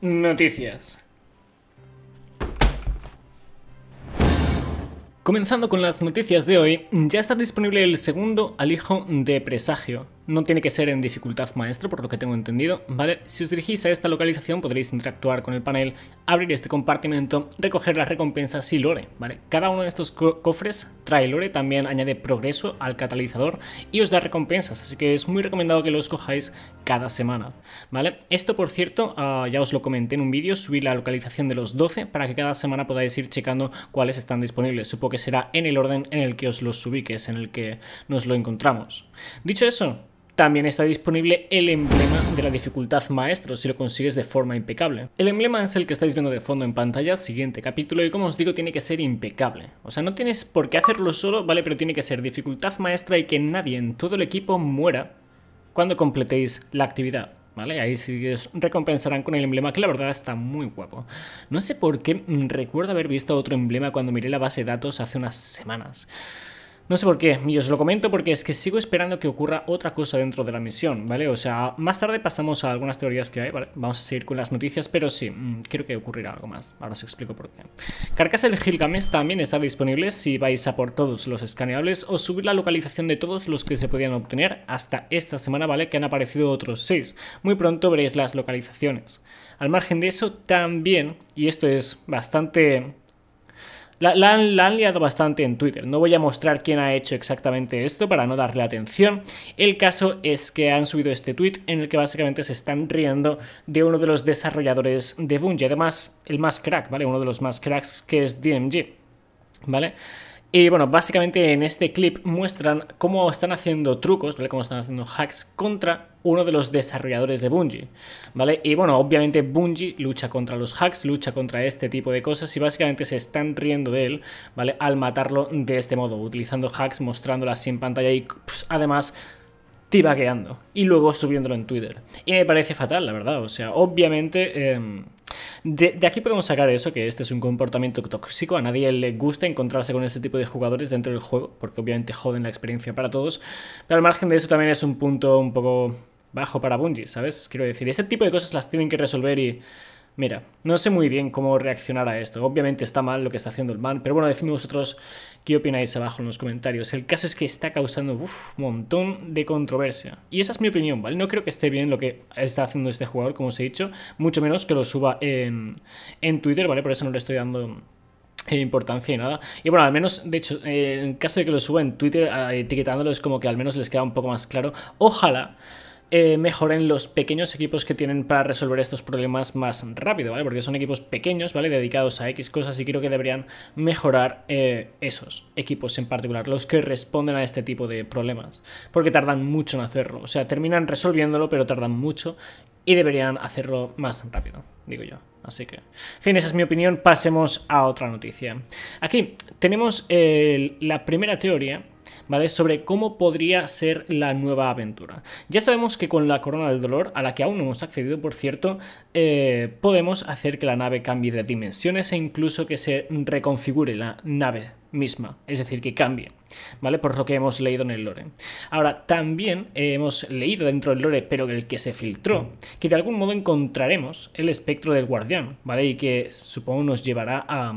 Noticias. Comenzando con las noticias de hoy, ya está disponible el segundo alijo de Presagio, no tiene que ser en dificultad maestro, por lo que tengo entendido, ¿vale? Si os dirigís a esta localización podréis interactuar con el panel, abrir este compartimento, recoger las recompensas y lore, ¿vale? Cada uno de estos cofres trae lore, también añade progreso al catalizador y os da recompensas, así que es muy recomendado que los cojáis cada semana, ¿vale? Esto, por cierto, ah, ya os lo comenté en un vídeo, subí la localización de los 12 para que cada semana podáis ir checando cuáles están disponibles. Supongo que será en el orden en el que os los subí, que es en el que nos lo encontramos. Dicho eso, también está disponible el emblema de la dificultad maestro si lo consigues de forma impecable. El emblema es el que estáis viendo de fondo en pantalla, siguiente capítulo, y como os digo tiene que ser impecable. O sea, no tienes por qué hacerlo solo, ¿vale? Pero tiene que ser dificultad maestra y que nadie en todo el equipo muera cuando completéis la actividad. ¿Vale? Ahí sí os recompensarán con el emblema, que la verdad está muy guapo. No sé por qué mm, recuerdo haber visto otro emblema cuando miré la base de datos hace unas semanas. No sé por qué, y os lo comento porque es que sigo esperando que ocurra otra cosa dentro de la misión, ¿vale? O sea, más tarde pasamos a algunas teorías que hay, ¿vale? Vamos a seguir con las noticias, pero sí, mm, creo que ocurrirá algo más. Ahora os explico por qué. Carcasa del Gilgamesh también está disponible si vais a por todos los escaneables o subir la localización de todos los que se podían obtener hasta esta semana, ¿vale? Que han aparecido otros seis. Muy pronto veréis las localizaciones. Al margen de eso, también, y esto es bastante la, han liado bastante en Twitter. No voy a mostrar quién ha hecho exactamente esto para no darle atención. El caso es que han subido este tweet en el que básicamente se están riendo de uno de los desarrolladores de Bungie. Además, el más crack, ¿vale? Uno de los más cracks que es DMG. ¿Vale? Y bueno, básicamente en este clip muestran cómo están haciendo trucos, ¿vale? Cómo están haciendo hacks contra uno de los desarrolladores de Bungie, ¿vale? Y bueno, obviamente Bungie lucha contra los hacks, lucha contra este tipo de cosas y básicamente se están riendo de él, ¿vale? Al matarlo de este modo, utilizando hacks, mostrándolas en pantalla y pues, además tibagueando y luego subiéndolo en Twitter. Y me parece fatal, la verdad. O sea, obviamente... Em, de, de, aquí podemos sacar eso, que este es un comportamiento tóxico, a nadie le gusta encontrarse con este tipo de jugadores dentro del juego, porque obviamente joden la experiencia para todos, pero al margen de eso también es un punto un poco bajo para Bungie, ¿sabes? Quiero decir, ese tipo de cosas las tienen que resolver y Mira, no sé muy bien cómo reaccionar a esto. Obviamente está mal lo que está haciendo el man, pero bueno, decidme vosotros qué opináis abajo en los comentarios. El caso es que está causando un montón de controversia. Y esa es mi opinión, ¿vale? No creo que esté bien lo que está haciendo este jugador, como os he dicho, mucho menos que lo suba en, Twitter, ¿vale? Por eso no le estoy dando eh, importancia y nada. Y bueno, al menos, de hecho, eh, en caso de que lo suba en Twitter, eh, etiquetándolo, es como que al menos les queda un poco más claro. Ojalá eh, mejoren los pequeños equipos que tienen para resolver estos problemas más rápido, ¿vale? Porque son equipos pequeños, ¿vale? Dedicados a X cosas y creo que deberían mejorar eh, esos equipos en particular, los que responden a este tipo de problemas, porque tardan mucho en hacerlo, o sea, terminan resolviéndolo, pero tardan mucho y deberían hacerlo más rápido, digo yo. Así que, en fin, esa es mi opinión. Pasemos a otra noticia. Aquí tenemos eh, la primera teoría ¿vale? Sobre cómo podría ser la nueva aventura. Ya sabemos que con la corona del dolor, a la que aún no hemos accedido, por cierto, eh, podemos hacer que la nave cambie de dimensiones e incluso que se reconfigure la nave misma, es decir, que cambie, ¿vale? Por lo que hemos leído en el lore. Ahora, también hemos leído dentro del lore, pero el que se filtró, que de algún modo encontraremos el espectro del guardián, ¿vale? Y que supongo nos llevará a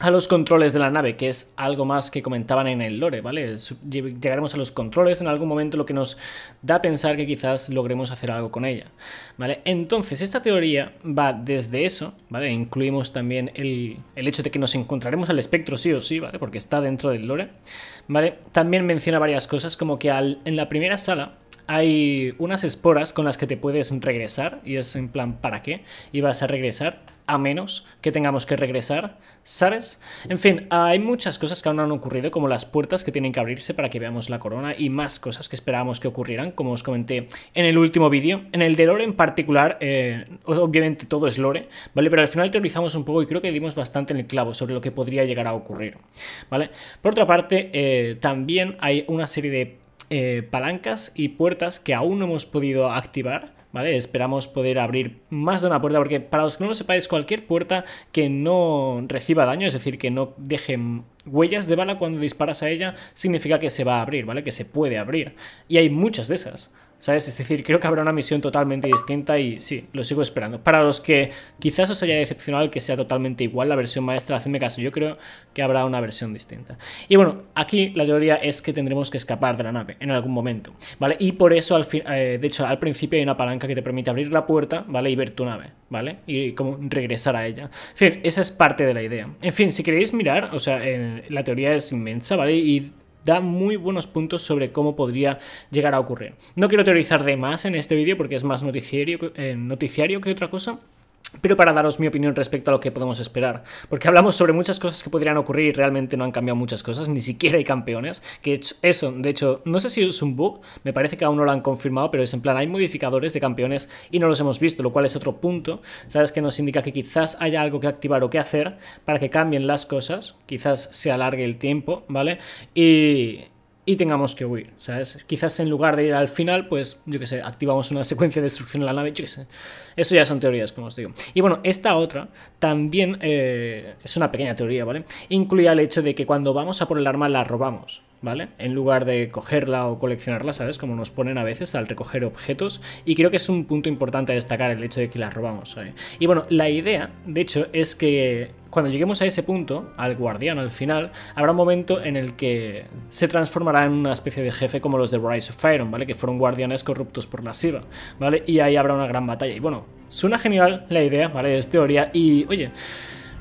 a los controles de la nave, que es algo más que comentaban en el lore, ¿vale? Llegaremos a los controles en algún momento, lo que nos da a pensar que quizás logremos hacer algo con ella, ¿vale? Entonces, esta teoría va desde eso, ¿vale? Incluimos también el, hecho de que nos encontraremos al espectro sí o sí, ¿vale? Porque está dentro del lore, ¿vale? También menciona varias cosas, como que en la primera sala hay unas esporas con las que te puedes regresar, y es en plan, ¿para qué? Y vas a regresar a menos que tengamos que regresar, ¿sabes? En fin, hay muchas cosas que aún no han ocurrido, como las puertas que tienen que abrirse para que veamos la corona y más cosas que esperábamos que ocurrieran, como os comenté en el último vídeo. En el de Lore en particular, eh, obviamente todo es Lore, ¿vale? Pero al final teorizamos un poco y creo que dimos bastante en el clavo sobre lo que podría llegar a ocurrir, ¿vale? Por otra parte, eh, también hay una serie de eh, palancas y puertas que aún no hemos podido activar, Esperamos poder abrir más de una puerta, porque para los que no lo sepáis, cualquier puerta que no reciba daño, es decir, que no deje huellas de bala cuando disparas a ella, significa que se va a abrir, ¿vale? Que se puede abrir. Y hay muchas de esas. ¿Sabes? Es decir, creo que habrá una misión totalmente distinta y sí, lo sigo esperando. Para los que quizás os haya decepcionado que sea totalmente igual la versión maestra, hacedme caso, yo creo que habrá una versión distinta. Y bueno, aquí la teoría es que tendremos que escapar de la nave en algún momento, ¿vale? Y por eso, al eh, de hecho, al principio hay una palanca que te permite abrir la puerta, ¿vale? Y ver tu nave, ¿vale? Y como regresar a ella. En fin, esa es parte de la idea. En fin, si queréis mirar, o sea, eh, la teoría es inmensa, ¿vale? Y da muy buenos puntos sobre cómo podría llegar a ocurrir. No quiero teorizar de más en este vídeo porque es más noticiario, eh, noticiario que otra cosa, pero para daros mi opinión respecto a lo que podemos esperar, porque hablamos sobre muchas cosas que podrían ocurrir y realmente no han cambiado muchas cosas, ni siquiera hay campeones, que eso, de hecho, no sé si es un bug, me parece que aún no lo han confirmado, pero es en plan, hay modificadores de campeones y no los hemos visto, lo cual es otro punto, sabes que nos indica que quizás haya algo que activar o que hacer para que cambien las cosas, quizás se alargue el tiempo, ¿vale? Y, y tengamos que huir, Quizás en lugar de ir al final, pues, yo qué sé, activamos una secuencia de destrucción en la nave, Eso ya son teorías, como os digo. Y bueno, esta otra también eh, es una pequeña teoría, ¿vale? Incluía el hecho de que cuando vamos a por el arma la robamos. ¿vale? En lugar de cogerla o coleccionarla, ¿sabes? Como nos ponen a veces al recoger objetos. Y creo que es un punto importante a destacar el hecho de que la robamos. ¿eh? Y bueno, la idea, de hecho, es que cuando lleguemos a ese punto, al guardián al final, habrá un momento en el que se transformará en una especie de jefe como los de Rise of Iron, ¿vale? Que fueron guardianes corruptos por la Siva, ¿vale? Y ahí habrá una gran batalla. Y bueno, suena genial la idea, ¿vale? Es teoría y, oye...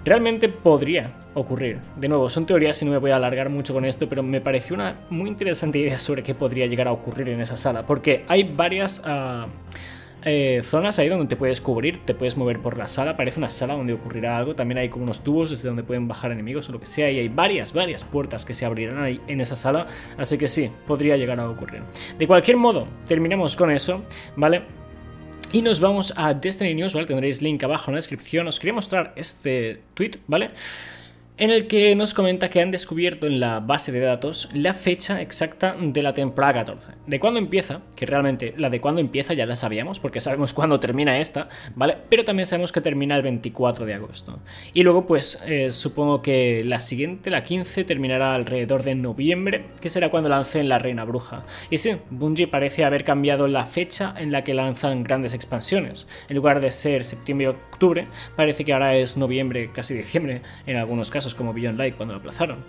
Realmente podría ocurrir. De nuevo, son teorías y no me voy a alargar mucho con esto, pero me pareció una muy interesante idea sobre qué podría llegar a ocurrir en esa sala, porque hay varias... Ah, eh, zonas ahí donde te puedes cubrir, te puedes mover por la sala, parece una sala donde ocurrirá algo, también hay como unos tubos desde donde pueden bajar enemigos o lo que sea, y hay varias, varias puertas que se abrirán ahí en esa sala, así que sí, podría llegar a ocurrir. De cualquier modo, terminemos con eso, ¿vale? Y nos vamos a Destiny News, ¿vale? Tendréis link abajo en la descripción. Os quería mostrar este tweet, ¿vale? en el que nos comenta que han descubierto en la base de datos la fecha exacta de la temporada 14. De cuándo empieza, que realmente la de cuándo empieza ya la sabíamos, porque sabemos cuándo termina esta, ¿vale? Pero también sabemos que termina el 24 de agosto. Y luego, pues, eh, supongo que la siguiente, la 15, terminará alrededor de noviembre, que será cuando lancen La Reina Bruja. Y sí, Bungie parece haber cambiado la fecha en la que lanzan grandes expansiones. En lugar de ser septiembre-octubre, parece que ahora es noviembre, casi diciembre, en algunos casos como Beyond Light cuando lo aplazaron.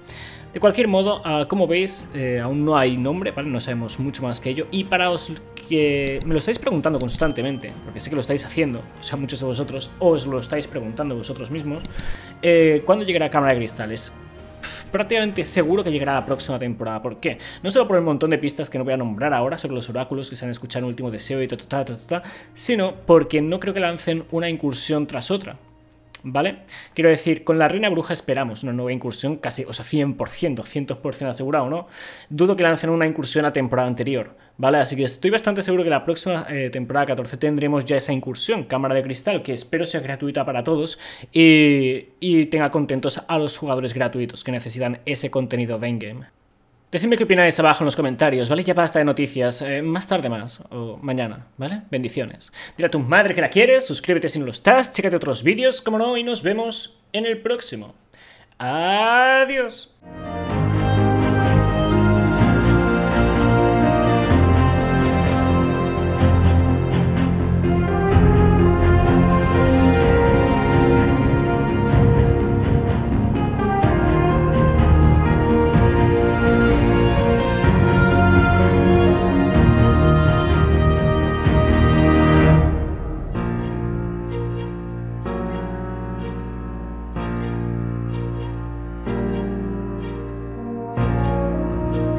De cualquier modo, ah, como veis, eh, aún no hay nombre, ¿vale? No sabemos mucho más que ello. Y para os que me lo estáis preguntando constantemente, porque sé que lo estáis haciendo, o sea, muchos de vosotros, os lo estáis preguntando vosotros mismos, eh, ¿cuándo llegará Cámara de Cristales? prácticamente seguro que llegará la próxima temporada. ¿Por qué? No solo por el montón de pistas que no voy a nombrar ahora sobre los oráculos que se han escuchado en el último deseo y ta, sino porque no creo que lancen una incursión tras otra. ¿vale? Quiero decir, con la Reina Bruja esperamos una nueva incursión casi, o sea, 100%, 100% asegurado, ¿no? Dudo que lancen una incursión a temporada anterior, ¿vale? Así que estoy bastante seguro que la próxima eh, temporada 14 tendremos ya esa incursión, Cámara de Cristal, que espero sea gratuita para todos y, tenga contentos a los jugadores gratuitos que necesitan ese contenido de Endgame Decidme qué opináis abajo en los comentarios, ¿vale? Ya basta de noticias, eh, más tarde más, o mañana, ¿vale? Bendiciones. Dile a tu madre que la quieres, suscríbete si no lo estás, chécate otros vídeos, como no, y nos vemos en el próximo. Adiós.